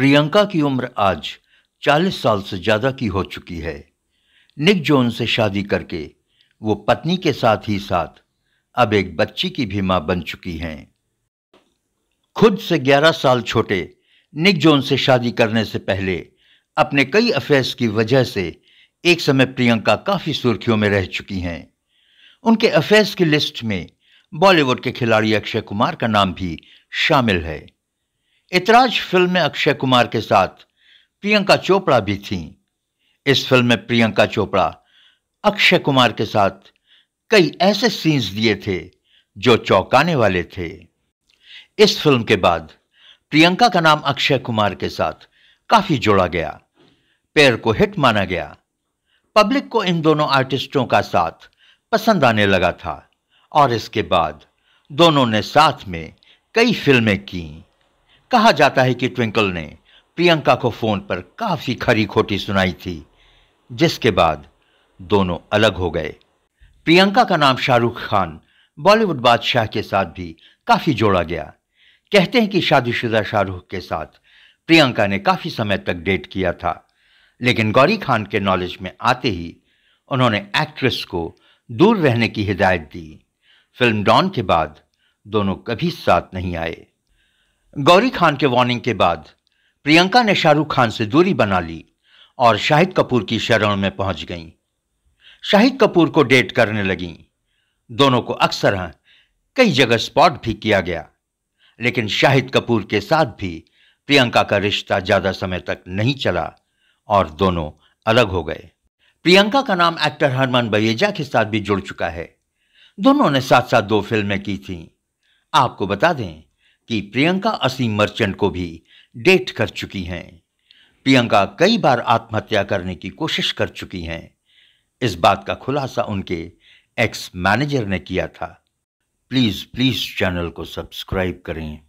प्रियंका की उम्र आज 40 साल से ज़्यादा की हो चुकी है निक जोन से शादी करके वो पत्नी के साथ ही साथ अब एक बच्ची की भी माँ बन चुकी हैं खुद से 11 साल छोटे निक जोन से शादी करने से पहले अपने कई अफेयर्स की वजह से एक समय प्रियंका काफ़ी सुर्खियों में रह चुकी हैं उनके अफेयर्स की लिस्ट में बॉलीवुड के खिलाड़ी अक्षय कुमार का नाम भी शामिल है इतराज फिल्म में अक्षय कुमार के साथ प्रियंका चोपड़ा भी थीं इस फिल्म में प्रियंका चोपड़ा अक्षय कुमार के साथ कई ऐसे सीन्स दिए थे जो चौंकाने वाले थे इस फिल्म के बाद प्रियंका का नाम अक्षय कुमार के साथ काफी जोड़ा गया पैर को हिट माना गया पब्लिक को इन दोनों आर्टिस्टों का साथ पसंद आने लगा था और इसके बाद दोनों ने साथ में कई फिल्में कीं कहा जाता है कि ट्विंकल ने प्रियंका को फ़ोन पर काफ़ी खरी खोटी सुनाई थी जिसके बाद दोनों अलग हो गए प्रियंका का नाम शाहरुख खान बॉलीवुड बादशाह के साथ भी काफ़ी जोड़ा गया कहते हैं कि शादीशुदा शाहरुख के साथ प्रियंका ने काफ़ी समय तक डेट किया था लेकिन गौरी खान के नॉलेज में आते ही उन्होंने एक्ट्रेस को दूर रहने की हिदायत दी फिल्म डॉन के बाद दोनों कभी साथ नहीं आए गौरी खान के वार्निंग के बाद प्रियंका ने शाहरुख खान से दूरी बना ली और शाहिद कपूर की शरण में पहुंच गईं शाहिद कपूर को डेट करने लगीं दोनों को अक्सर कई जगह स्पॉट भी किया गया लेकिन शाहिद कपूर के साथ भी प्रियंका का रिश्ता ज़्यादा समय तक नहीं चला और दोनों अलग हो गए प्रियंका का नाम एक्टर हरमन बयेजा के साथ भी जुड़ चुका है दोनों ने साथ साथ दो फिल्में की थीं आपको बता दें कि प्रियंका असीम मर्चेंट को भी डेट कर चुकी हैं प्रियंका कई बार आत्महत्या करने की कोशिश कर चुकी हैं इस बात का खुलासा उनके एक्स मैनेजर ने किया था प्लीज़ प्लीज़ चैनल को सब्सक्राइब करें